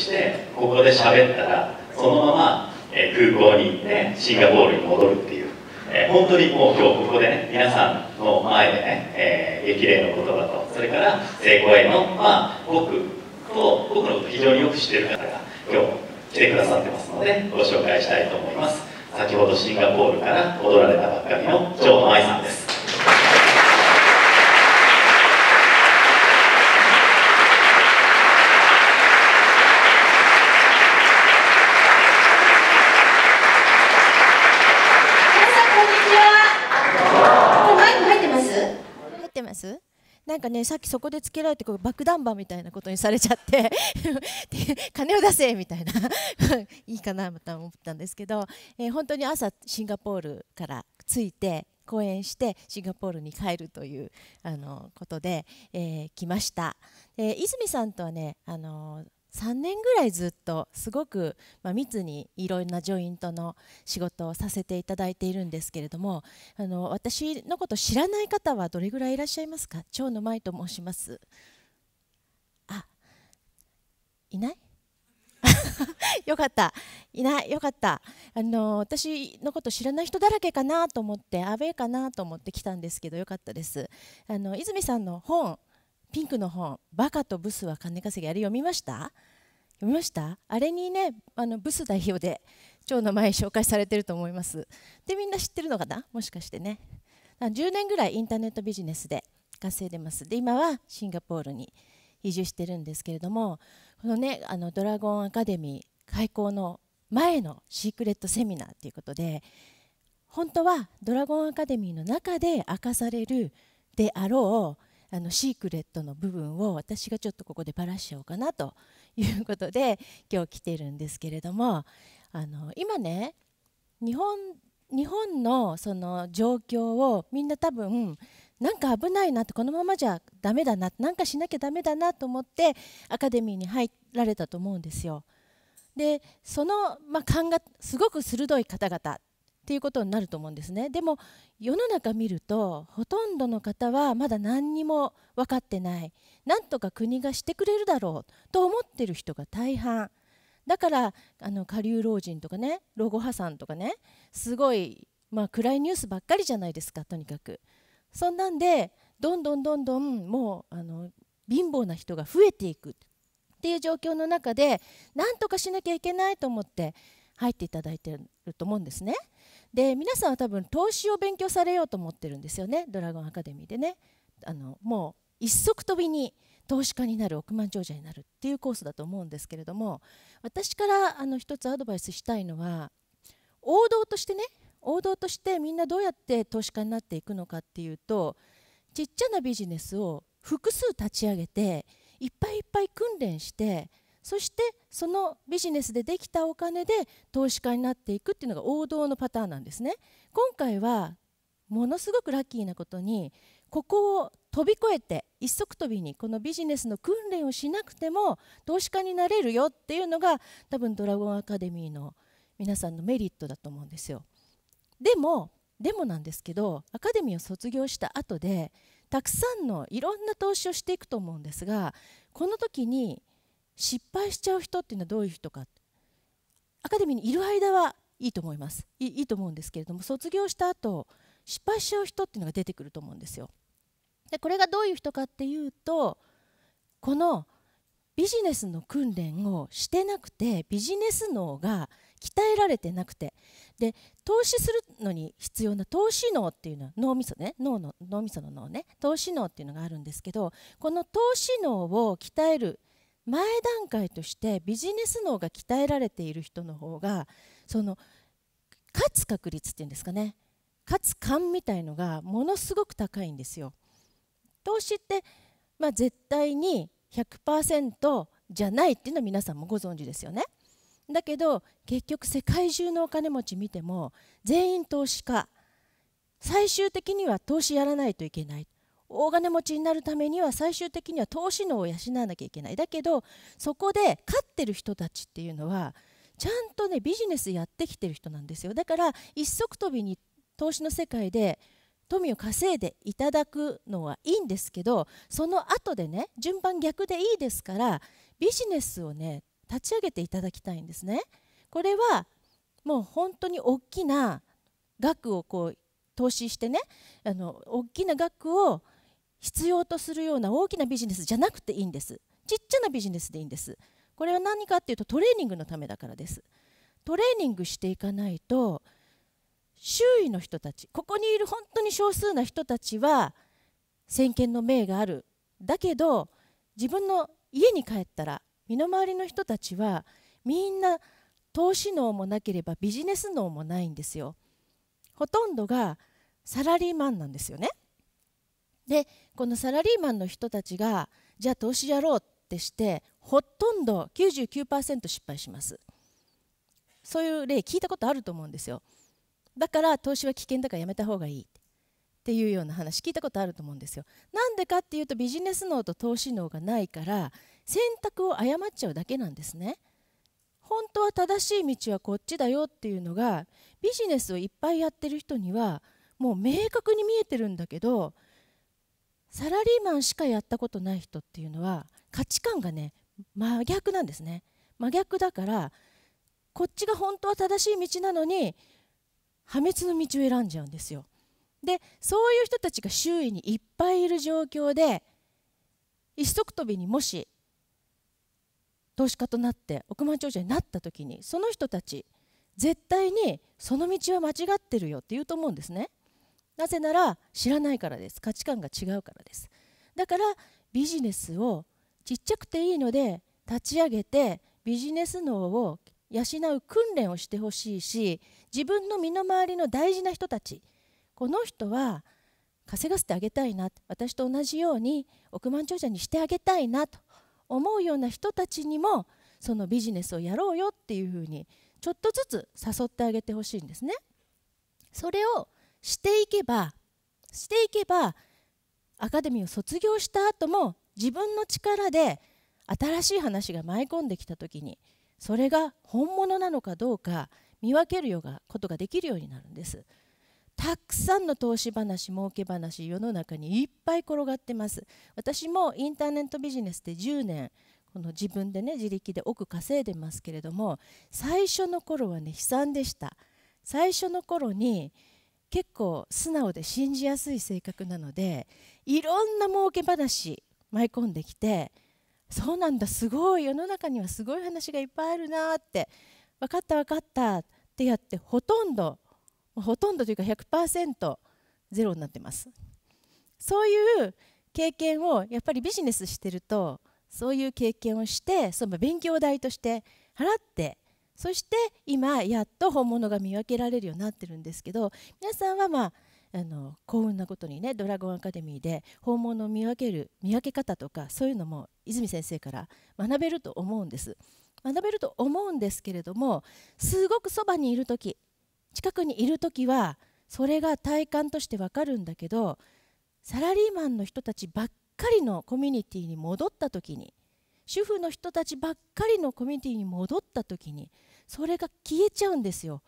してここで喋ったらそのまま、え空港に行って、ね、シンガポールに戻るっていう、え本当にもう今日ここでね皆さんの前でね、えー、激励の言葉とそれから成功への、まあ、僕と僕のこと非常によく知ってる方が今日来てくださってますのでご紹介したいと思います先ほどシンガポールから踊られたばっかりの城ョ愛イさんですなんかねさっきそこでつけられてこう爆弾魔みたいなことにされちゃって 金を出せみたいな いいかなまた思ったんですけど、えー、本当に朝シンガポールから着いて講演してシンガポールに帰るというあのことで、えー、来ました、えー、泉さんとはねあのー3年ぐらいずっとすごく、まあ、密にいろんなジョイントの仕事をさせていただいているんですけれどもあの私のこと知らない方はどれぐらいいらっしゃいますか蝶の舞と申しますあいない よかったいないよかったあの私のこと知らない人だらけかなと思ってアウェーかなと思って来たんですけどよかったですあの泉さんの本ピンクの本「バカとブスは金稼ぎ」あれ読みました読みましたあれにねあのブス代表で蝶の前紹介されてると思いますでみんな知ってるのかなもしかしてね10年ぐらいインターネットビジネスで稼いでますで今はシンガポールに移住してるんですけれどもこのねあのドラゴンアカデミー開校の前のシークレットセミナーということで本当はドラゴンアカデミーの中で明かされるであろうあのシークレットの部分を私がちょっとここでばらしちゃおうかなということで今日来てるんですけれどもあの今ね日本日本のその状況をみんな多分なんか危ないなってこのままじゃだめだななんかしなきゃだめだなと思ってアカデミーに入られたと思うんですよ。でその、まあ、勘がすごく鋭い方々っていうことになると思うんですねでも世の中見るとほとんどの方はまだ何にも分かってないなんとか国がしてくれるだろうと思ってる人が大半だからあの下流老人とかね老後破産とかねすごい、まあ、暗いニュースばっかりじゃないですかとにかくそんなんでどんどんどんどんもうあの貧乏な人が増えていくっていう状況の中で何とかしなきゃいけないと思って入っていただいてると思うんですね。で皆さんは多分投資を勉強されようと思ってるんですよねドラゴンアカデミーでねあのもう一足飛びに投資家になる億万長者になるっていうコースだと思うんですけれども私からあの一つアドバイスしたいのは王道としてね王道としてみんなどうやって投資家になっていくのかっていうとちっちゃなビジネスを複数立ち上げていっぱいいっぱい訓練してそしてそのビジネスでできたお金で投資家になっていくっていうのが王道のパターンなんですね今回はものすごくラッキーなことにここを飛び越えて一足飛びにこのビジネスの訓練をしなくても投資家になれるよっていうのが多分ドラゴンアカデミーの皆さんのメリットだと思うんですよでもでもなんですけどアカデミーを卒業した後でたくさんのいろんな投資をしていくと思うんですがこの時に失敗しちゃう人っていうのはどういう人かアカデミーにいる間はいいと思いますいいと思うんですけれども卒業した後失敗しちゃう人っていうのが出てくると思うんですよ。でこれがどういう人かっていうとこのビジネスの訓練をしてなくてビジネス脳が鍛えられてなくてで投資するのに必要な投資脳っていうのは脳みそね脳の脳みその脳ね投資脳っていうのがあるんですけどこの投資脳を鍛える前段階としてビジネス脳が鍛えられている人の方がその勝つ確率っていうんですかね勝つ勘みたいのがものすごく高いんですよ。投資って、まあ、絶対に100%じゃないっていうのは皆さんもご存知ですよね。だけど結局世界中のお金持ち見ても全員投資家最終的には投資やらないといけない大金持ちになるためには最終的には投資能を養わなきゃいけないだけどそこで勝ってる人たちっていうのはちゃんとねビジネスやってきてる人なんですよだから一足飛びに投資の世界で富を稼いでいただくのはいいんですけどその後でね順番逆でいいですからビジネスをね立ち上げていただきたいんですね。これはもう本当に大きな額をこう投資してねあの大きな額を必要とするような大きなビジネスじゃなくていいんですちっちゃなビジネスでいいんですこれは何かっていうとトレーニングのためだからですトレーニングしていかないと周囲の人たちここにいる本当に少数な人たちは先見の明があるだけど自分の家に帰ったら身の回りの人たちはみんな投資能もなければビジネス能もないんですよほとんどがサラリーマンなんですよねでこのサラリーマンの人たちがじゃあ投資やろうってしてほとんど99%失敗しますそういう例聞いたことあると思うんですよだから投資は危険だからやめた方がいいっていうような話聞いたことあると思うんですよなんでかっていうとビジネス脳と投資脳がないから選択を誤っちゃうだけなんですね本当は正しい道はこっちだよっていうのがビジネスをいっぱいやってる人にはもう明確に見えてるんだけどサラリーマンしかやったことない人っていうのは価値観がね真逆なんですね真逆だからこっちが本当は正しい道なのに破滅の道を選んじゃうんですよでそういう人たちが周囲にいっぱいいる状況で一足飛びにもし投資家となって億万長者になった時にその人たち絶対にその道は間違ってるよって言うと思うんですねなぜなら知らないからです価値観が違うからですだからビジネスをちっちゃくていいので立ち上げてビジネス脳を養う訓練をしてほしいし自分の身の回りの大事な人たちこの人は稼がせてあげたいな私と同じように億万長者にしてあげたいなと思うような人たちにもそのビジネスをやろうよっていうふうにちょっとずつ誘ってあげてほしいんですね。それをしていけばしていけばアカデミーを卒業した後も自分の力で新しい話が舞い込んできた時にそれが本物なのかどうか見分けるようなことができるようになるんですたくさんの投資話儲け話世の中にいっぱい転がってます私もインターネットビジネスで10年この自分でね自力で億稼いでますけれども最初の頃はね悲惨でした最初の頃に結構素直で信じやすい性格なのでいろんな儲け話舞い込んできてそうなんだすごい世の中にはすごい話がいっぱいあるなって分かった分かったってやってほとんどほとんどというか100%ゼロになってますそういう経験をやっぱりビジネスしてるとそういう経験をしてその勉強代として払ってそして今やっと本物が見分けられるようになってるんですけど皆さんはまああの幸運なことにねドラゴンアカデミーで本物を見分ける見分け方とかそういうのも泉先生から学べると思うんです学べると思うんですけれどもすごくそばにいる時近くにいる時はそれが体感としてわかるんだけどサラリーマンの人たちばっかりのコミュニティに戻った時に主婦の人たちばっかりのコミュニティに戻った時にそれが消えちゃうんですよ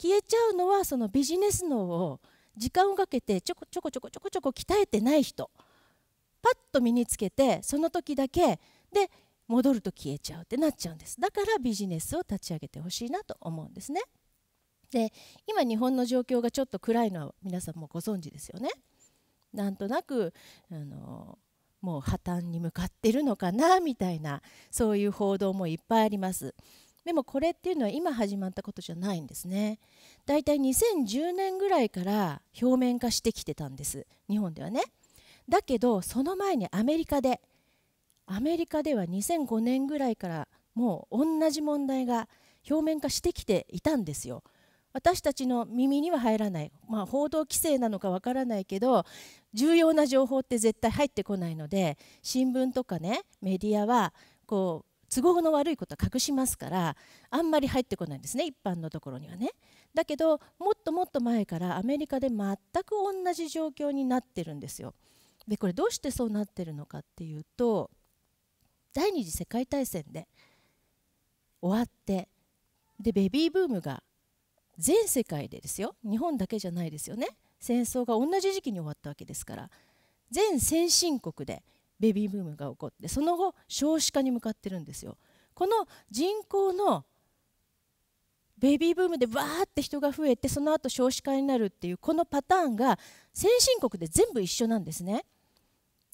消えちゃうのはそのビジネス脳を時間をかけてちょこちょこちょこちょこちょこ鍛えてない人パッと身につけてその時だけで戻ると消えちゃうってなっちゃうんですだからビジネスを立ち上げてほしいなと思うんですねで今日本の状況がちょっと暗いのは皆さんもご存知ですよねなんとなくあのもう破綻に向かってるのかなみたいなそういう報道もいっぱいありますでもこれっていうのは今始まったことじゃないんですねだいたい2010年ぐらいから表面化してきてたんです日本ではねだけどその前にアメリカでアメリカでは2005年ぐらいからもう同じ問題が表面化してきていたんですよ私たちの耳には入らない、まあ、報道規制なのかわからないけど重要な情報って絶対入ってこないので新聞とかねメディアはこう都合の悪いことは隠しますからあんまり入ってこないんですね一般のところにはね。だけどもっともっと前からアメリカで全く同じ状況になってるんですよ。でこれどうしてそうなってるのかっていうと第二次世界大戦で終わってでベビーブームが全世界でですよ日本だけじゃないですよね戦争が同じ時期に終わったわけですから全先進国でベビーブームが起こってその後少子化に向かってるんですよこの人口のベビーブームでわーって人が増えてその後少子化になるっていうこのパターンが先進国で全部一緒なんですね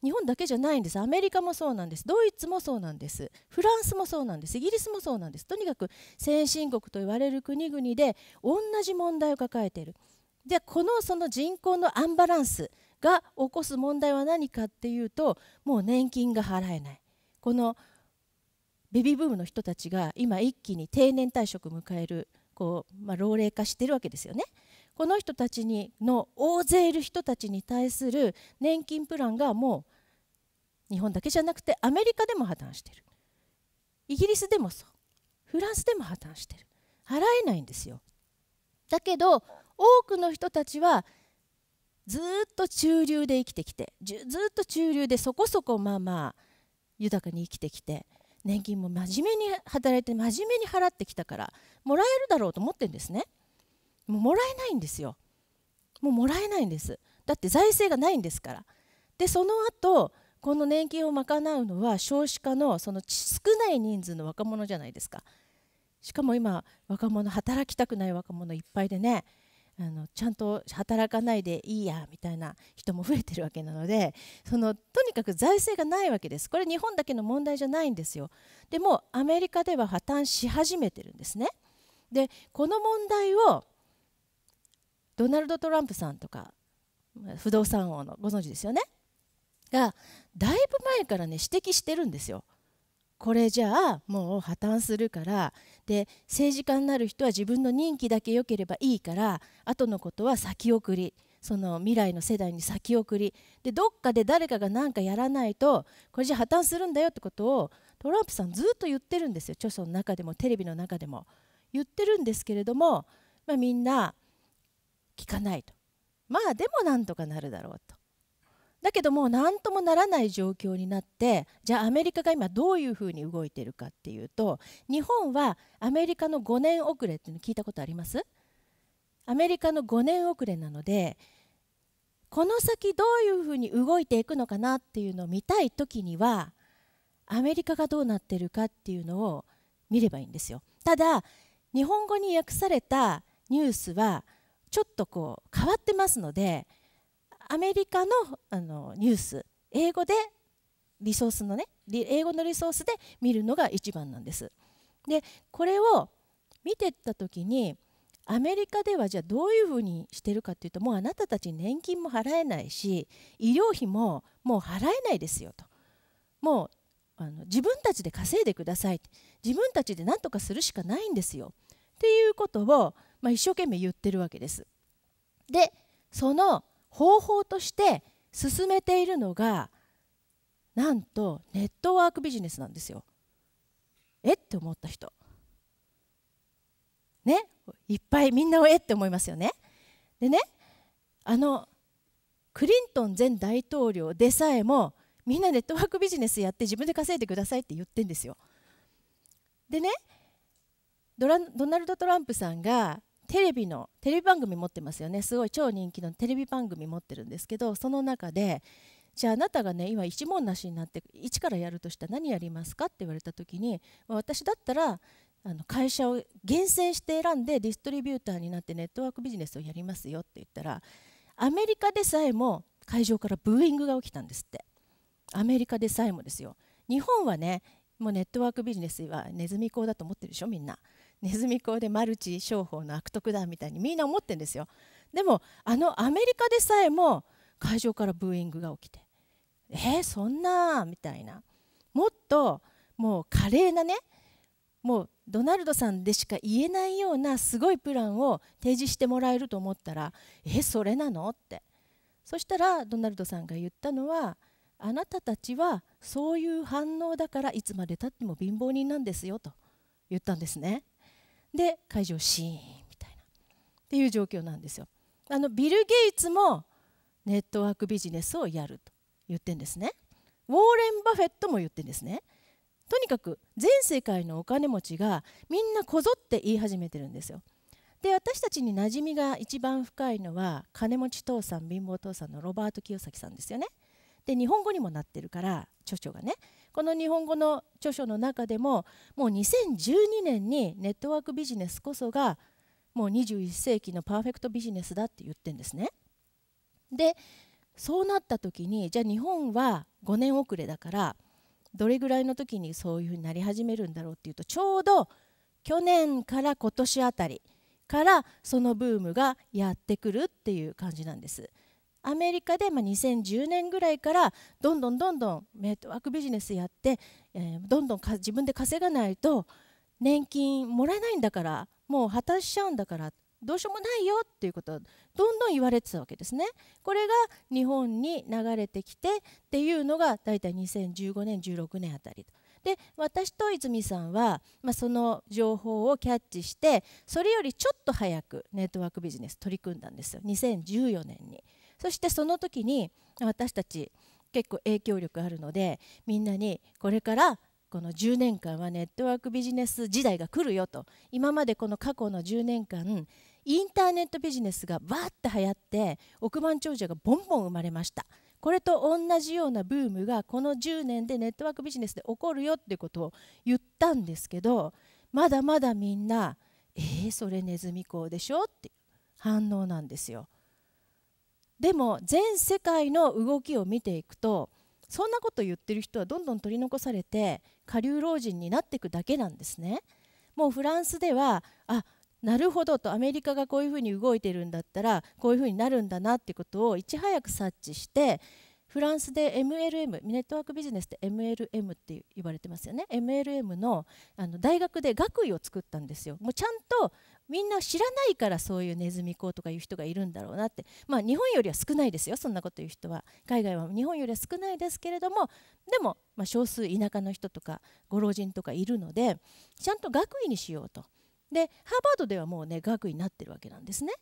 日本だけじゃないんですアメリカもそうなんですドイツもそうなんですフランスもそうなんですイギリスもそうなんですとにかく先進国と言われる国々で同じ問題を抱えているでこのその人口のアンバランスが起こす問題は何かっていうともう年金が払えないこのベビーブームの人たちが今一気に定年退職を迎えるこう、まあ、老齢化してるわけですよね。この人たちにの大勢いる人たちに対する年金プランがもう日本だけじゃなくてアメリカでも破綻してるイギリスでもそうフランスでも破綻してる払えないんですよだけど多くの人たちはずっと中流で生きてきてずっと中流でそこそこまあまあ豊かに生きてきて年金も真面目に働いて真面目に払ってきたからもらえるだろうと思ってるんですねもうもらえないんですよもうもらえないんですだって財政がないんですからでその後この年金を賄うのは少子化のその少ない人数の若者じゃないですかしかも今若者働きたくない若者いっぱいでねあのちゃんと働かないでいいやみたいな人も増えてるわけなのでそのとにかく財政がないわけですこれ日本だけの問題じゃないんですよでもアメリカでは破綻し始めてるんですねでこの問題をドナルド・トランプさんとか不動産王のご存知ですよねがだいぶ前からね指摘してるんですよこれじゃあもう破綻するからで政治家になる人は自分の任期だけ良ければいいから後のことは先送りその未来の世代に先送りでどっかで誰かが何かやらないとこれじゃ破綻するんだよってことをトランプさんずっと言ってるんですよ著書の中でもテレビの中でも言ってるんですけれども、まあ、みんな聞かないとまあでもなんとかなるだろうとだけども何ともならない状況になってじゃあアメリカが今どういうふうに動いているかっていうと日本はアメリカの5年遅れっていうの聞いたことありますアメリカの5年遅れなのでこの先どういうふうに動いていくのかなっていうのを見たい時にはアメリカがどうなってるかっていうのを見ればいいんですよ。ただ日本語に訳されたニュースはちょっとこう変わってますのでアメリカのあのニュース英語でリソースのね英語のリソースで見るのが一番なんです。でこれを見てった時にアメリカではじゃあどういうふうにしてるかっていうともうあなたたち年金も払えないし医療費ももう払えないですよともうあの自分たちで稼いでください自分たちで何とかするしかないんですよっていうことを、まあ、一生懸命言ってるわけです。でその方法として進めているのがなんとネットワークビジネスなんですよ。えって思った人。ねいっぱいみんなをえって思いますよね。でねあのクリントン前大統領でさえもみんなネットワークビジネスやって自分で稼いでくださいって言ってんですよ。でねドナルド・トランプさんがテレビのテレビ番組持ってますよねすごい超人気のテレビ番組持ってるんですけどその中でじゃああなたがね今一問なしになって一からやるとしたら何やりますかって言われた時に、ま私だったらあの会社を厳選して選んでディストリビューターになってネットワークビジネスをやりますよって言ったらアメリカでさえも会場からブーイングが起きたんですってアメリカでさえもですよ日本はねもうネットワークビジネスはネズミ講だと思ってるでしょみんなネズミ講でマルチ商法の悪徳だみたいにみんな思ってるんですよでもあのアメリカでさえも会場からブーイングが起きてえー、そんなみたいなもっともう華麗なねもうドナルドさんでしか言えないようなすごいプランを提示してもらえると思ったらえそれなのってそしたらドナルドさんが言ったのはあなたたちはそういう反応だからいつまでたっても貧乏人なんですよと言ったんですねで会場シーンみたいなっていう状況なんですよあのビル・ゲイツもネットワークビジネスをやると言ってんですねウォーレン・バフェットも言ってんですねとにかく全世界のお金持ちがみんなこぞって言い始めてるんですよで私たちに馴染みが一番深いのは金持ち父さん貧乏父さんのロバート清崎さんですよねで日本語にもなってるから著書がねこの日本語の著書の中でももう2012年にネットワークビジネスこそがもう21世紀のパーフェクトビジネスだって言ってるんですね。でそうなった時にじゃあ日本は5年遅れだからどれぐらいの時にそういうふうになり始めるんだろうっていうとちょうど去年から今年あたりからそのブームがやってくるっていう感じなんです。アメリカで、ま2010年ぐらいからどんどんどんどんネットワークビジネスやって、えどんどん自分で稼がないと年金もらえないんだからもう果たしちゃうんだからどうしようもないよっていうことをどんどん言われてたわけですね。これが日本に流れてきてっていうのが大体2015年16年あたりで私と泉さんは、まあ、その情報をキャッチしてそれよりちょっと早くネットワークビジネス取り組んだんですよ2014年に。そしてその時に私たち結構影響力あるのでみんなにこれからこの10年間はネットワークビジネス時代が来るよと今までこの過去の10年間インターネットビジネスがバーって流行って億万長者がボンボン生まれましたこれと同じようなブームがこの10年でネットワークビジネスで起こるよっていうことを言ったんですけどまだまだみんなえー、それネズミ講でしょって反応なんですよ。でも全世界の動きを見ていくとそんなこと言ってる人はどんどん取り残されて下流老人になっていくだけなんですね。もうフランスではあなるほどとアメリカがこういうふうに動いてるんだったらこういうふうになるんだなっていうことをいち早く察知してフランスで MLM ネットワークビジネスって MLM って言われてますよね MLM のあの大学で学位を作ったんですよもうちゃんとみんな知らないからそういうネズミ講とかいう人がいるんだろうなって、まあ、日本よりは少ないですよそんなこと言う人は海外は日本よりは少ないですけれどもでも、まあ、少数田舎の人とかご老人とかいるのでちゃんと学位にしようとでハーバードではもうね学位になってるわけなんですね。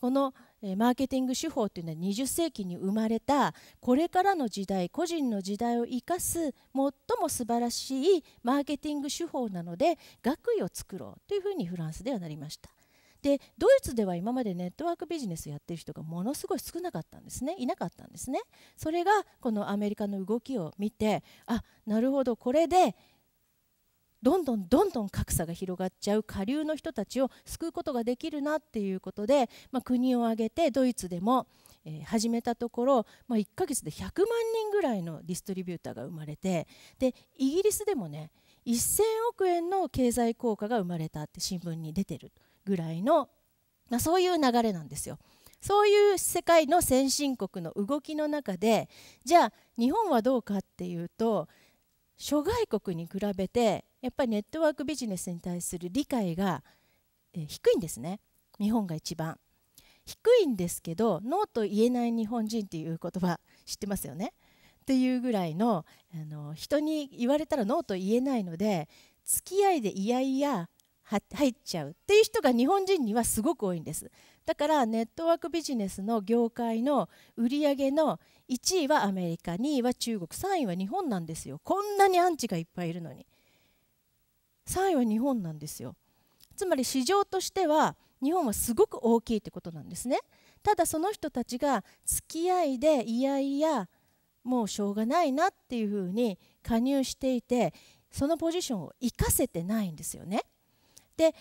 このマーケティング手法っていうのは20世紀に生まれたこれからの時代個人の時代を生かす最も素晴らしいマーケティング手法なので学位を作ろうというふうにフランスではなりました。でドイツでは今までネットワークビジネスやってる人がものすごい少なかったんですねいなかったんですねそれがこのアメリカの動きを見てあなるほどこれでどんどんどんどん格差が広がっちゃう下流の人たちを救うことができるなっていうことで、まあ、国を挙げてドイツでも、え始めたところ、まあ、1ヶ月で100万人ぐらいのディストリビューターが生まれてでイギリスでもね1000億円の経済効果が生まれたって新聞に出てるぐらいの、まあ、そういう流れなんですよ。そういう世界の先進国の動きの中でじゃあ日本はどうかっていうと諸外国に比べてやっぱりネットワークビジネスに対する理解が低いんですね日本が一番低いんですけどノーと言えない日本人っていう言葉知ってますよねっていうぐらいのあの人に言われたらノーと言えないので付き合いでいやいや入っちゃうっていう人が日本人にはすごく多いんですだからネットワークビジネスの業界の売り上げの1位はアメリカ2位は中国3位は日本なんですよこんなにアンチがいっぱいいるのに3位は日本なんですよつまり市場としては日本はすごく大きいってことなんですねただその人たちが付き合いでいやいやもうしょうがないなっていうふうに加入していてそのポジションを生かせてないんですよねで、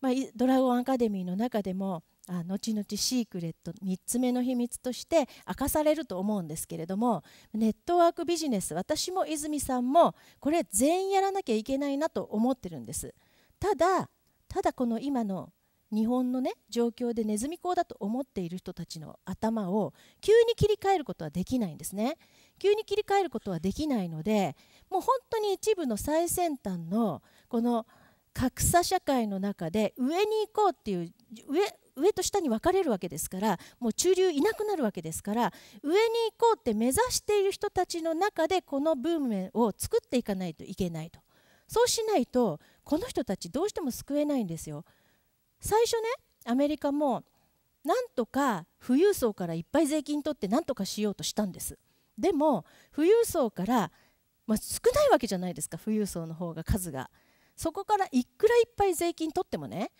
まあ、ドラゴンアカデミーの中でもあ後々シークレット3つ目の秘密として明かされると思うんですけれどもネットワークビジネス私も泉さんもこれ全員やらなきゃいけないなと思ってるんですただただこの今の日本のね状況でネズミ講だと思っている人たちの頭を急に切り替えることはできないんですね急に切り替えることはできないのでもう本当に一部の最先端のこの格差社会の中で上に行こうっていう上上と下に分かれるわけですからもう中流いなくなるわけですから上に行こうって目指している人たちの中でこのブームを作っていかないといけないとそうしないとこの人たちどうしても救えないんですよ。最初ねアメリカもなんとか富裕層からいっぱい税金取ってなんとかしようとしたんです。でも富裕層から、まあ、少ないわけじゃないですか富裕層の方が数が。そこからいくらいっぱい税金取ってもね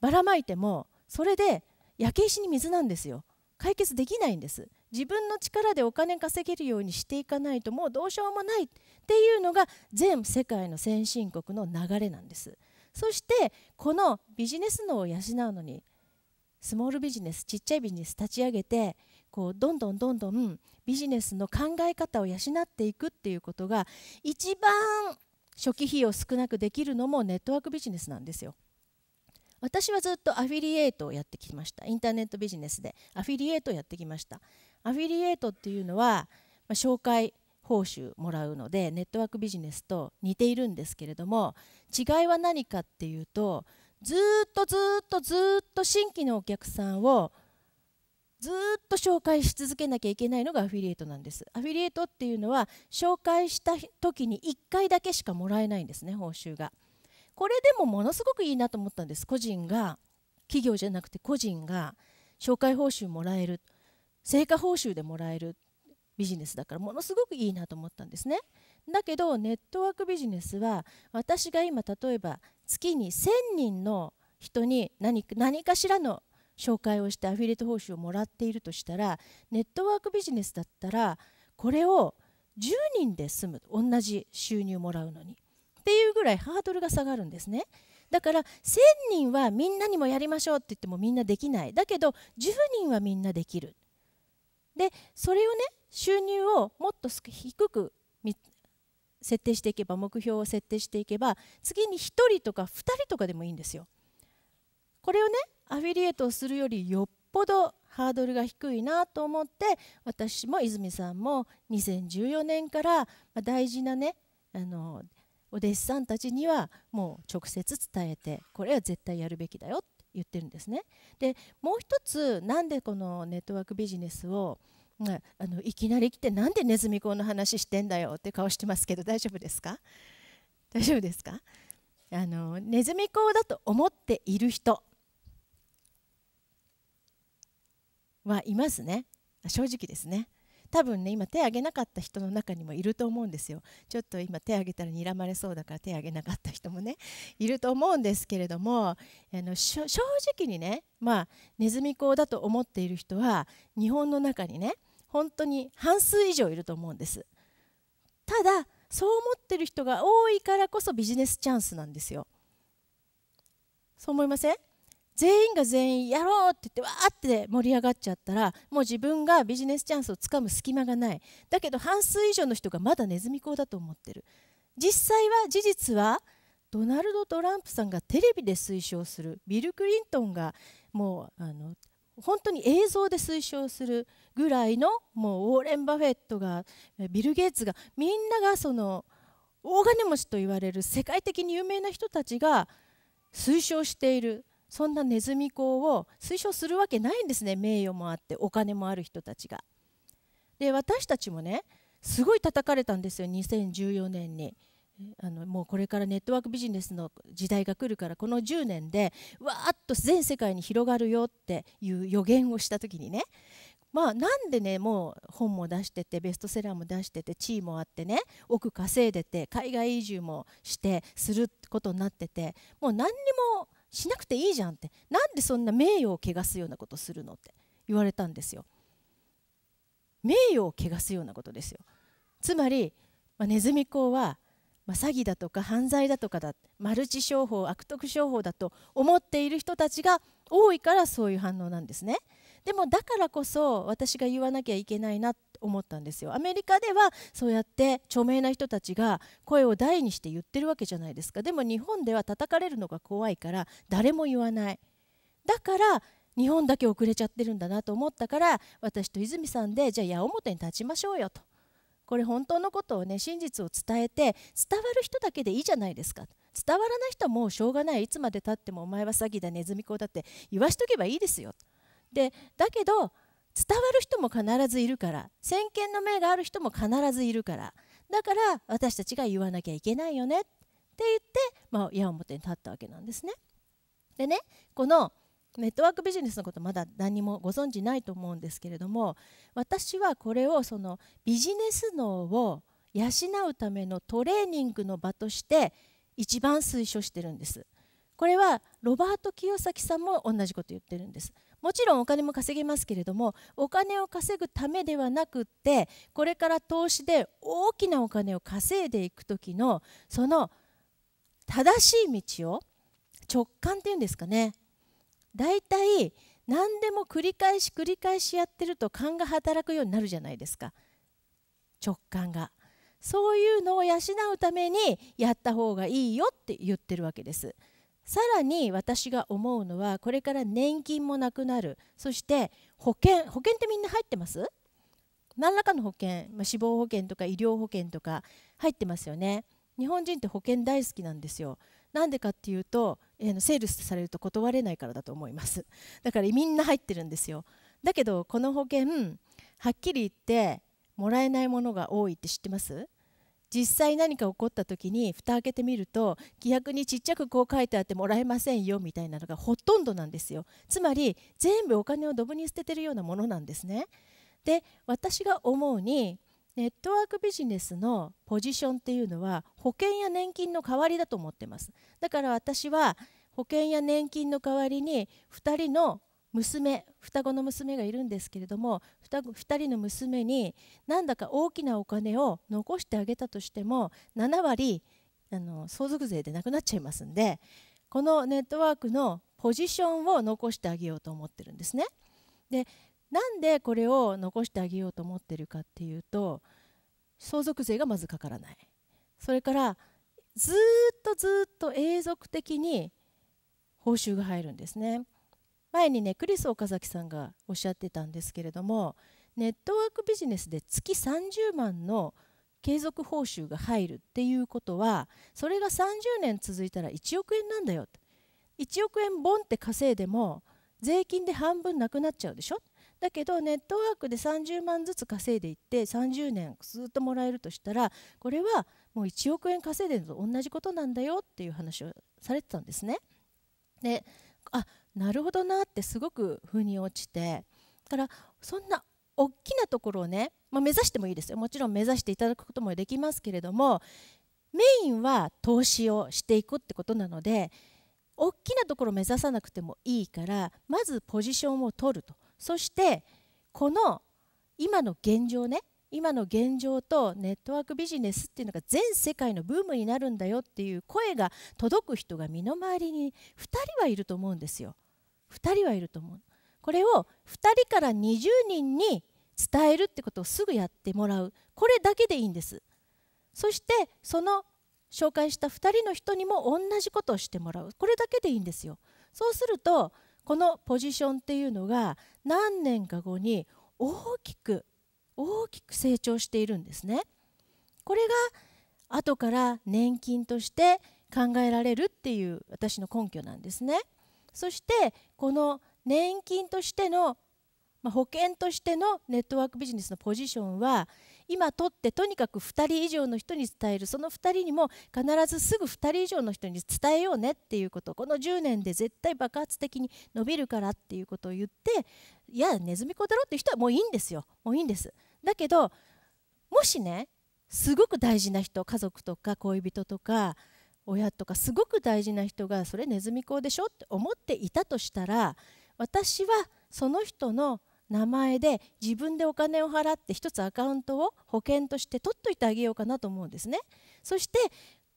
ばらまいてもそれで焼け石に水なんですよ解決できないんです自分の力でお金稼げるようにしていかないともうどうしようもないっていうのが全世界の先進国の流れなんですそしてこのビジネス脳を養うのにスモールビジネスちっちゃいビジネス立ち上げてこうどんどんどんどんビジネスの考え方を養っていくっていうことが一番初期費用少なくできるのもネットワークビジネスなんですよ。私はずっとアフィリエイトをやってきましたインターネットビジネスでアフィリエイトをやってきましたアフィリエイトっていうのは、まあ、紹介報酬もらうのでネットワークビジネスと似ているんですけれども違いは何かっていうとずっとずっとずっと新規のお客さんをずっと紹介し続けなきゃいけないのがアフィリエイトなんですアフィリエイトっていうのは紹介した時に1回だけしかもらえないんですね報酬がこれでもものすごくいいなと思ったんです個人が企業じゃなくて個人が紹介報酬もらえる成果報酬でもらえるビジネスだからものすごくいいなと思ったんですねだけどネットワークビジネスは私が今例えば月に1000人の人に何かしらの紹介をしてアフィリエイト報酬をもらっているとしたらネットワークビジネスだったらこれを10人で済む同じ収入もらうのにっていうぐらいハードルが下がるんですね。だから1000人はみんなにもやりましょうって言ってもみんなできないだけど10人はみんなできるでそれをね収入をもっと低く設定していけば目標を設定していけば次に1人とか2人とかでもいいんですよこれをねアフィリエイトをするよりよっぽどハードルが低いなと思って私も泉さんも2014年から大事なねあのお弟子さんたちにはもう直接伝えてこれは絶対やるべきだよって言ってるんですね。でもう一つなんでこのネットワークビジネスをあのいきなり来てなんでネズミ講の話してんだよって顔してますけど大丈夫ですか大丈夫ですかあのネズミ講だと思っている人はいますね正直ですね多分ね今手挙げなかった人の中にもいると思うんですよちょっと今手挙げたら睨まれそうだから手挙げなかった人もね いると思うんですけれどもあの正直にねまあネズミ講だと思っている人は日本の中にね本当に半数以上いると思うんですただそう思ってる人が多いからこそビジネスチャンスなんですよそう思いません全員が全員やろうって言ってわーって盛り上がっちゃったらもう自分がビジネスチャンスをつかむ隙間がないだけど半数以上の人がまだネズミ講だと思ってる実際は事実はドナルド・トランプさんがテレビで推奨するビル・クリントンがもうあの本当に映像で推奨するぐらいのもうウォーレン・バフェットがビル・ゲイツがみんながその大金持ちと言われる世界的に有名な人たちが推奨しているそんなネズミ講を推奨するわけないんですね名誉もあってお金もある人たちが。で私たちもねすごい叩かれたんですよ2014年に。あのもうこれからネットワークビジネスの時代が来るからこの10年でわーっと全世界に広がるよっていう予言をした時にねまあなんでねもう本も出しててベストセラーも出してて地位もあってね奥稼いでて海外移住もしてすることになっててもう何にもしなくていいじゃんってなんでそんな名誉を汚すようなことするのって言われたんですよ名誉を汚すようなことですよつまり、まあ、ネズミ講は、まあ、詐欺だとか犯罪だとかだマルチ商法悪徳商法だと思っている人たちが多いからそういう反応なんですね。でもだからこそ私が言わなきゃいけないなと思ったんですよアメリカではそうやって著名な人たちが声を大にして言ってるわけじゃないですかでも日本では叩かれるのが怖いから誰も言わないだから日本だけ遅れちゃってるんだなと思ったから私と泉さんでじゃあ矢面に立ちましょうよとこれ本当のことをね真実を伝えて伝わる人だけでいいじゃないですか伝わらない人はもうしょうがないいつまでたってもお前は詐欺だネズミ講だって言わしとけばいいですよでだけど伝わる人も必ずいるから先見の明がある人も必ずいるからだから私たちが言わなきゃいけないよねって言って、まあ、矢面に立ったわけなんですね。でねこのネットワークビジネスのことまだ何もご存じないと思うんですけれども私はこれをそのビジネス脳を養うためのトレーニングの場として一番推奨してるんです。これはロバート清崎さんも同じこと言ってるんです。もちろんお金も稼げますけれどもお金を稼ぐためではなくってこれから投資で大きなお金を稼いでいく時のその正しい道を直感っていうんですかね大体何でも繰り返し繰り返しやってると勘が働くようになるじゃないですか直感がそういうのを養うためにやった方がいいよって言ってるわけですさらに私が思うのはこれから年金もなくなるそして保険保険ってみんな入ってます何らかの保険、まあ、死亡保険とか医療保険とか入ってますよね日本人って保険大好きなんですよなんでかっていうと、えー、セールスされると断れないからだと思いますだからみんな入ってるんですよだけどこの保険はっきり言ってもらえないものが多いって知ってます実際何か起こった時に蓋開けてみると規約にちっちゃくこう書いてあってもらえませんよみたいなのがほとんどなんですよつまり全部お金をドブに捨ててるようなものなんですねで私が思うにネットワークビジネスのポジションっていうのは保険や年金の代わりだと思ってますだから私は保険や年金の代わりに2人の娘双子の娘がいるんですけれども双子2人の娘になんだか大きなお金を残してあげたとしても7割あの相続税でなくなっちゃいますんでこのネットワークのポジションを残してあげようと思ってるんですね。でなんでこれを残してあげようと思ってるかっていうと相続税がまずかからないそれからずっとずっと永続的に報酬が入るんですね。前にねクリス岡崎さんがおっしゃってたんですけれどもネットワークビジネスで月30万の継続報酬が入るっていうことはそれが30年続いたら1億円なんだよ1億円ボンって稼いでも税金で半分なくなっちゃうでしょだけどネットワークで30万ずつ稼いでいって30年ずっともらえるとしたらこれはもう1億円稼いでるのと同じことなんだよっていう話をされてたんですね。であなるほどなってすごく腑に落ちてだからそんな大きなところをね、まあ、目指してもいいですよもちろん目指していただくこともできますけれどもメインは投資をしていくってことなので大きなところを目指さなくてもいいからまずポジションを取るとそしてこの今の現状ね今の現状とネットワークビジネスっていうのが全世界のブームになるんだよっていう声が届く人が身の回りに2人はいると思うんですよ。2人はいると思うこれを2人から20人に伝えるってことをすぐやってもらうこれだけでいいんですそしてその紹介した2人の人にも同じことをしてもらうこれだけでいいんですよそうするとこのポジションっていうのが何年か後に大きく大きく成長しているんですねこれが後から年金として考えられるっていう私の根拠なんですね。そしてこの年金としての、まあ、保険としてのネットワークビジネスのポジションは今取ってとにかく2人以上の人に伝えるその2人にも必ずすぐ2人以上の人に伝えようねっていうことこの10年で絶対爆発的に伸びるからっていうことを言っていやネズミ子だろって人はもういいんですよもういいんですだけどもしねすごく大事な人家族とか恋人とか親とかすごく大事な人がそれネズミ講でしょって思っていたとしたら私はその人の名前で自分でお金を払って1つアカウントを保険として取っといてあげようかなと思うんですね。そして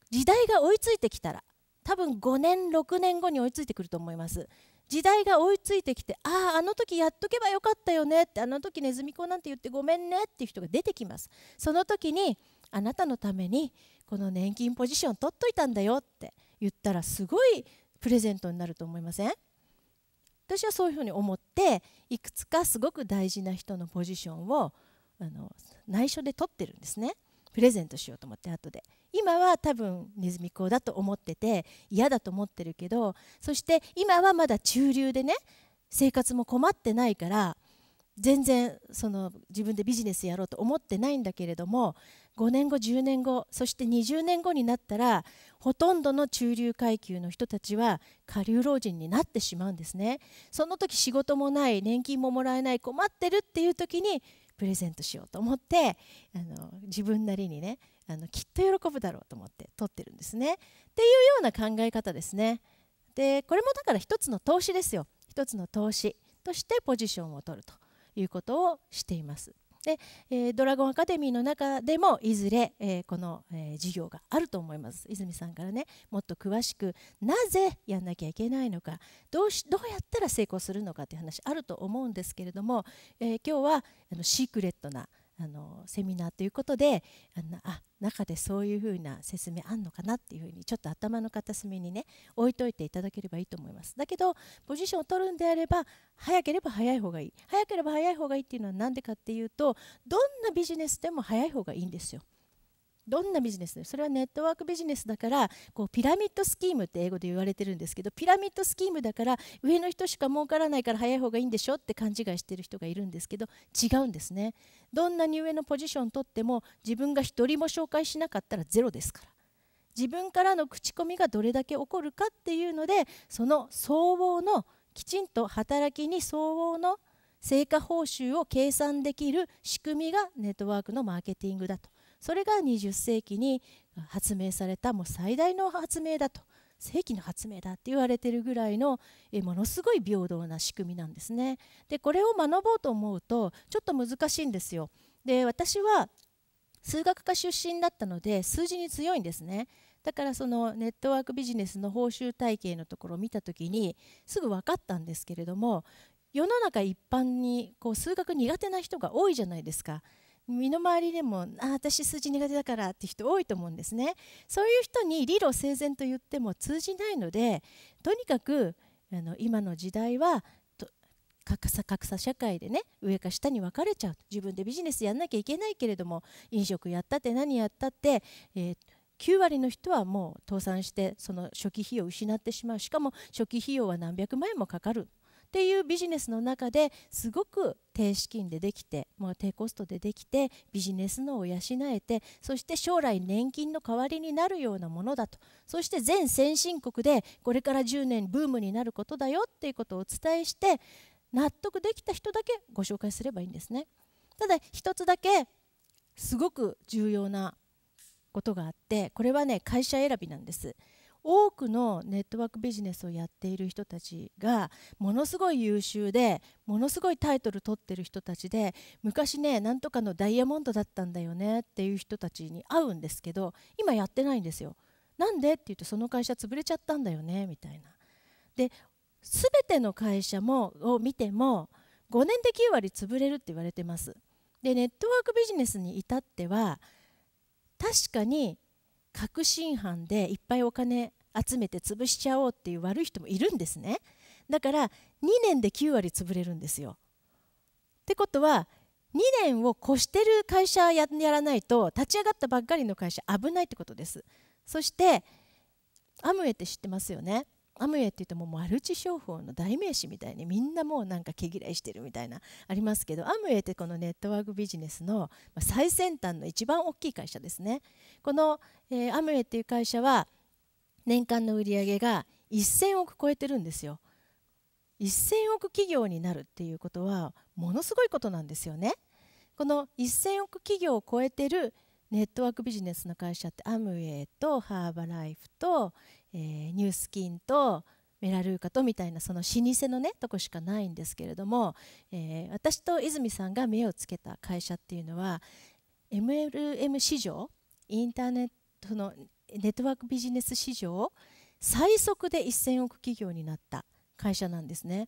時代が追いついてきたら多分5年6年後に追いついてくると思います時代が追いついてきてあああの時やっとけばよかったよねってあの時ネズミ講なんて言ってごめんねっていう人が出てきますその時にあなたのためにこの年金ポジション取っといたんだよって言ったらすごいプレゼントになると思いません私はそういうふうに思っていくつかすごく大事な人のポジションをあの内緒で取ってるんですねプレゼントしようと思って後で今は多分ネズミ講だと思ってて嫌だと思ってるけどそして今はまだ中流でね生活も困ってないから全然その自分でビジネスやろうと思ってないんだけれども5年後10年後そして20年後になったらほとんどの中流階級の人たちは下流老人になってしまうんですねその時仕事もない年金ももらえない困ってるっていう時にプレゼントしようと思ってあの自分なりにねあのきっと喜ぶだろうと思って取ってるんですねっていうような考え方ですねでこれもだから一つの投資ですよ一つの投資としてポジションを取ると。いうことをしています。で、えドラゴンアカデミーの中でもいずれ、えこの、え授業があると思います泉さんからねもっと詳しくなぜやんなきゃいけないのかどうしどうやったら成功するのかという話あると思うんですけれども、え今日はあのシークレットなあのセミナーということであのあ中でそういうふうな説明あんのかなっていうふうにちょっと頭の片隅にね置いといていただければいいと思いますだけどポジションを取るんであれば早ければ早い方がいい早ければ早い方がいいっていうのは何でかっていうとどんなビジネスでも早い方がいいんですよどんなビジネスでそれはネットワークビジネスだからこうピラミッドスキームって英語で言われてるんですけどピラミッドスキームだから上の人しか儲からないから早い方がいいんでしょって勘違いしてる人がいるんですけど違うんですねどんなに上のポジションを取っても自分が1人も紹介しなかったらゼロですから自分からの口コミがどれだけ起こるかっていうのでその相応のきちんと働きに相応の成果報酬を計算できる仕組みがネットワークのマーケティングだとそれが20世紀に発明されたもう最大の発明だと世紀の発明だって言われてるぐらいのえものすごい平等な仕組みなんですね。でこれを学ぼうと思うとちょっと難しいんですよ。で私は数学科出身だったので数字に強いんですね。だからそのネットワークビジネスの報酬体系のところを見た時にすぐ分かったんですけれども世の中一般にこう数学苦手な人が多いじゃないですか。身の回りでもあ私数字苦手だからって人多いと思うんですねそういう人に理路整然と言っても通じないのでとにかくあの今の時代は格差格差社会でね上か下に分かれちゃう自分でビジネスやんなきゃいけないけれども飲食やったって何やったって、えー、9割の人はもう倒産してその初期費用を失ってしまうしかも初期費用は何百万円もかかるっていうビジネスの中ですごく低資金でできて、まあ、低コストでできてビジネス脳を養えてそして将来年金の代わりになるようなものだとそして全先進国でこれから10年ブームになることだよっていうことをお伝えして納得できた人だけご紹介すればいいんですね。ただ一つだけすごく重要なことがあってこれはね会社選びなんです。多くのネットワークビジネスをやっている人たちがものすごい優秀でものすごいタイトル取ってる人たちで昔ねなんとかのダイヤモンドだったんだよねっていう人たちに会うんですけど今やってないんですよ。なんでって言うとその会社潰れちゃったんだよねみたいな。で全ての会社もを見ても5年で9割潰れるって言われてます。でネットワークビジネスに至っては確かに確信犯でいっぱいお金集めて潰しちゃおうっていう悪い人もいるんですねだから2年で9割潰れるんですよ。ってことは2年を越してる会社やらないと立ち上がったばっかりの会社危ないってことです。そしてアムウェイって知ってますよねアムウェイって言ってもマルチ商法の代名詞みたいにみんなもうなんか毛嫌いしてるみたいなありますけどアムウェイってこのネットワークビジネスの最先端の一番大きい会社ですねこの、えー、アムウェイっていう会社は年間の売り上げが1000億超えてるんですよ1000億企業になるっていうことはものすごいことなんですよねこの1000億企業を超えてるネットワークビジネスの会社ってアムウェイとハーバーライフと、えー、ニュースキンとメラルーカとみたいなその老舗のねとこしかないんですけれども、えー、私と泉さんが目をつけた会社っていうのは MLM 市場インターネットのネットワークビジネス市場最速で1000億企業になった会社なんですね。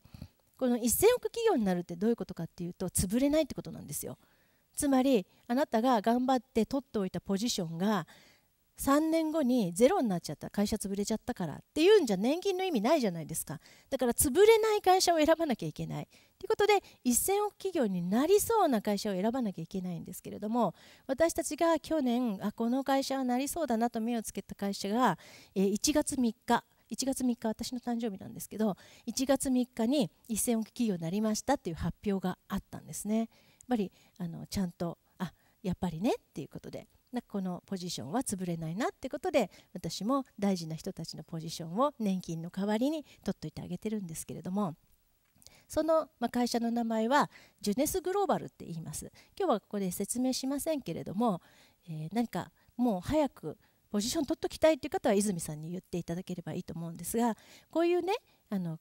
この1000億企業になるってどういうことかっていうと潰れないってことなんですよ。つまりあなたが頑張って取っておいたポジションが3年後にゼロになっちゃった会社潰れちゃったからっていうんじゃ年金の意味ないじゃないですかだから潰れない会社を選ばなきゃいけないということで1000億企業になりそうな会社を選ばなきゃいけないんですけれども私たちが去年あこの会社はなりそうだなと目をつけた会社が、え1月3日1月3日私の誕生日なんですけど1月3日に1000億企業になりましたっていう発表があったんですねやっぱりあのちゃんとあやっぱりねっていうことでなんかこのポジションは潰れないなってことで私も大事な人たちのポジションを年金の代わりに取っといてあげてるんですけれども。その会社の名前はジュネスグローバルって言います今日はここで説明しませんけれども、えー、何かもう早くポジション取っときたいという方は泉さんに言っていただければいいと思うんですがこういうねあの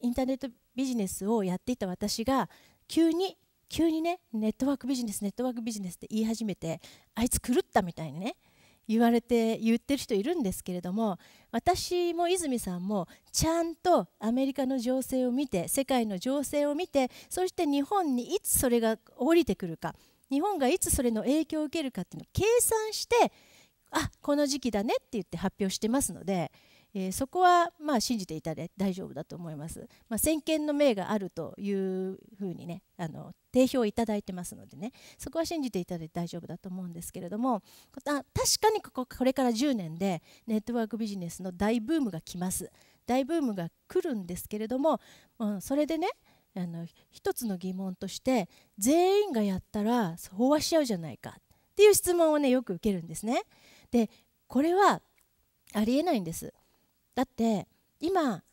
インターネットビジネスをやっていた私が急に急にねネットワークビジネスネットワークビジネスって言い始めてあいつ狂ったみたいにね言われて言ってる人いるんですけれども私も泉さんもちゃんとアメリカの情勢を見て世界の情勢を見てそして日本にいつそれが降りてくるか日本がいつそれの影響を受けるかっていうのを計算してあこの時期だねって言って発表してますのでえー、そこはまあ信じていただいて大丈夫だと思います、まあ、先見の明があるというふうにねあの定評をいただいてますのでねそこは信じていただいて大丈夫だと思うんですけれどもあ確かにこここれから10年でネットワークビジネスの大ブームが来ます大ブームが来るんですけれども、うん、それでねあの一つの疑問として全員がやったら飽和しちゃうじゃないかっていう質問をねよく受けるんですね。でこれはありえないんですだって今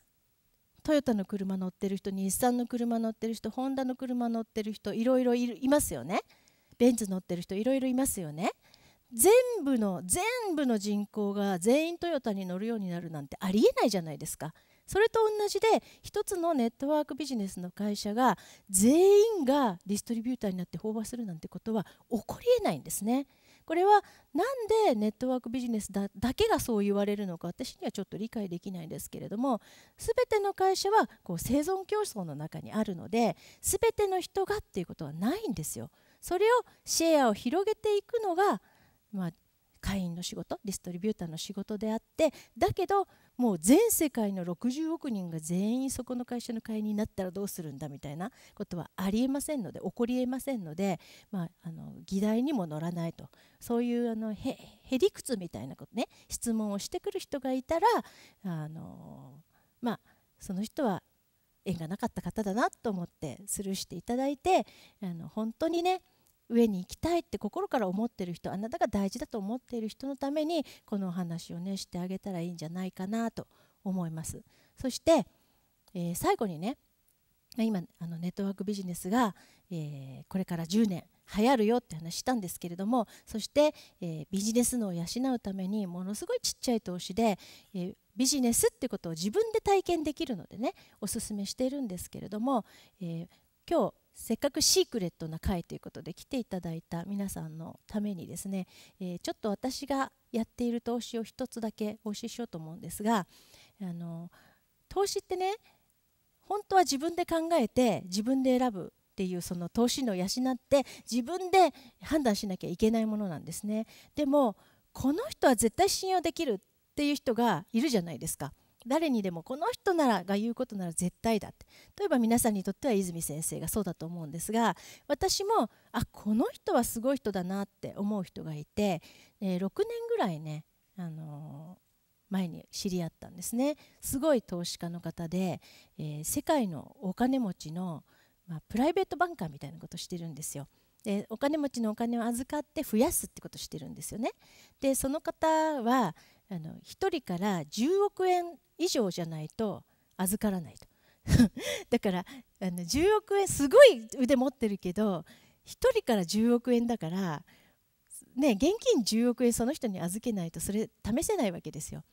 トヨタの車乗ってる人日産の車乗ってる人ホンダの車乗ってる人いろいろいますよねベンツ乗ってる人いろいろいますよね全部の全部の人口が全員トヨタに乗るようになるなんてありえないじゃないですかそれと同じで1つのネットワークビジネスの会社が全員がディストリビューターになって飽和するなんてことは起こりえないんですね。これは何でネットワークビジネスだけがそう言われるのか私にはちょっと理解できないんですけれども全ての会社はこう生存競争の中にあるので全ての人がっていうことはないんですよ。それをシェアを広げていくのが、まあ、会員の仕事ディストリビューターの仕事であってだけどもう全世界の60億人が全員そこの会社の会員になったらどうするんだみたいなことはありえませんので起こりえませんので、まあ、あの議題にも乗らないとそういうあのへへ理屈みたいなことね質問をしてくる人がいたらあの、まあ、その人は縁がなかった方だなと思ってスルーしていただいてあの本当にね上に行きたいって心から思ってる人あなたが大事だと思っている人のためにこのお話をねしてあげたらいいんじゃないかなと思いますそして、えー、最後にね今あのネットワークビジネスが、えー、これから10年流行るよって話したんですけれどもそして、えー、ビジネス脳を養うためにものすごいちっちゃい投資で、えー、ビジネスってことを自分で体験できるのでねおすすめしているんですけれども、えー、今日せっかくシークレットな会ということで来ていただいた皆さんのためにですね、えー、ちょっと私がやっている投資を1つだけお教えしようと思うんですがあの投資ってね本当は自分で考えて自分で選ぶっていうその投資の養って自分で判断しなきゃいけないものなんですねでもこの人は絶対信用できるっていう人がいるじゃないですか。誰にでもこの人ならが言うことなら絶対だって例えば皆さんにとっては泉先生がそうだと思うんですが私もあこの人はすごい人だなって思う人がいて、えー、6年ぐらいね、あのー前に知り合ったんですねすごい投資家の方で、えー、世界のお金持ちの、まあ、プライベートバンカーみたいなことしてるんですよでお金持ちのお金を預かって増やすってことしてるんですよねでその方は、あの1人から10億円以上じゃないと預からないと だからあの10億円すごい腕持ってるけど1人から10億円だから、ね、現金10億円その人に預けないとそれ試せないわけですよ。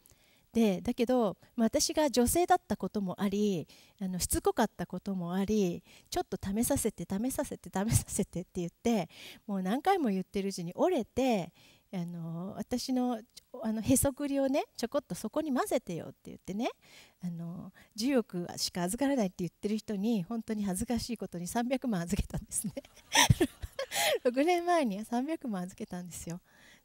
でだけど、まあ、私が女性だったこともありあのしつこかったこともありちょっと試させて試させて試させてって言ってもう何回も言ってるうちに折れてあの私のあのへそくりをねちょこっとそこに混ぜてよって言ってねあの10億しか預からないって言ってる人に本当に恥ずかしいことに300万預けたんですね6 年前に300万預けたんですよ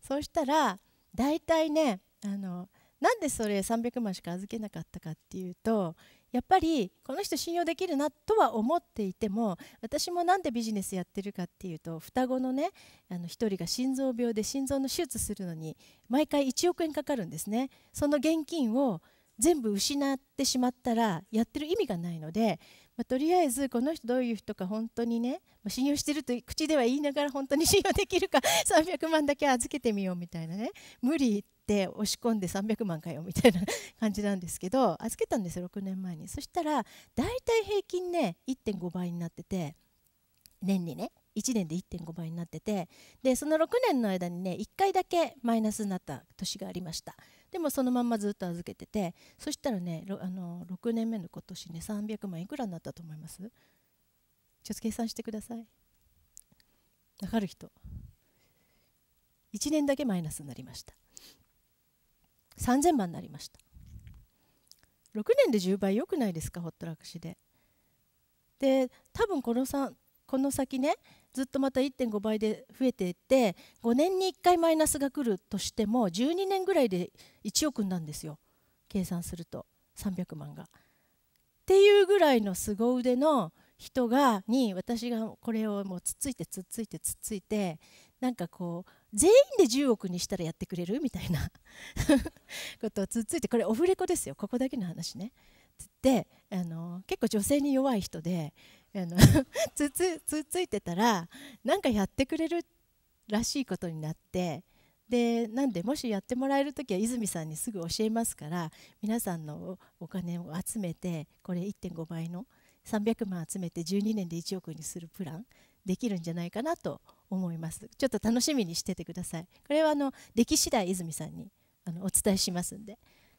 そうしたら大体ねあのなんでそれ300万しか預けなかったかっていうとやっぱりこの人信用できるなとは思っていても私もなんでビジネスやってるかっていうと双子のねあの1人が心臓病で心臓の手術するのに毎回1億円かかるんですねその現金を全部失ってしまったらやってる意味がないのでまあ、とりあえずこの人どういう人か本当にね、ま信用してると口では言いながら本当に信用できるか300 万だけ預けてみようみたいなね無理言って押し込んで300万かよみたいな感じなんですけど預けたんですよ6年前にそしたら大体平均ね1.5倍になってて年にね1年で1.5倍になっててでその6年の間にね1回だけマイナスになった年がありました。でもそのまんまずっと預けててそしたらねあの6年目の今年ね300万いくらになったと思いますちょっと計算してくださいわかる人1年だけマイナスになりました3000万になりました6年で10倍良くないですかほったらかしでで多分このさこの先ねずっとまた1.5倍で増えていって5年に1回マイナスが来るとしても12年ぐらいで1億なんですよ計算すると300万が。っていうぐらいの凄腕の人がに私がこれをもうつっついてつっついてつっついてなんかこう全員で10億にしたらやってくれるみたいな ことをつっついてこれオフレコですよここだけの話ねつってあの結構女性に弱い人であの つつつついてたら何かやってくれるらしいことになってでなんでもしやってもらえる時は泉さんにすぐ教えますから皆さんのお金を集めてこれ1.5倍の300万集めて12年で1億にするプランできるんじゃないかなと思いますちょっと楽しみにしててくださいこれはあの出来次第泉さんにあのお伝えしますんで。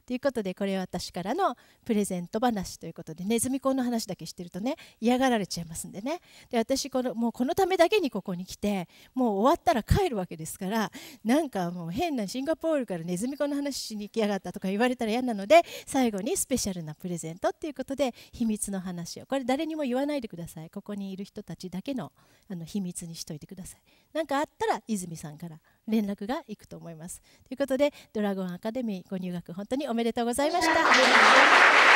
ということでこれは私からのプレゼント話ということでネズミ講の話だけしてるとね嫌がられちゃいますんでねで私このもうこのためだけにここに来てもう終わったら帰るわけですからなんかもう変なシンガポールからネズミ講の話しに行きやがったとか言われたら嫌なので最後にスペシャルなプレゼントっていうことで秘密の話をこれ誰にも言わないでくださいここにいる人たちだけのあの秘密にしといてください何かあったら泉さんから連絡がいくと思います。ということでドラゴンアカデミーご入学本当におめでとうございました。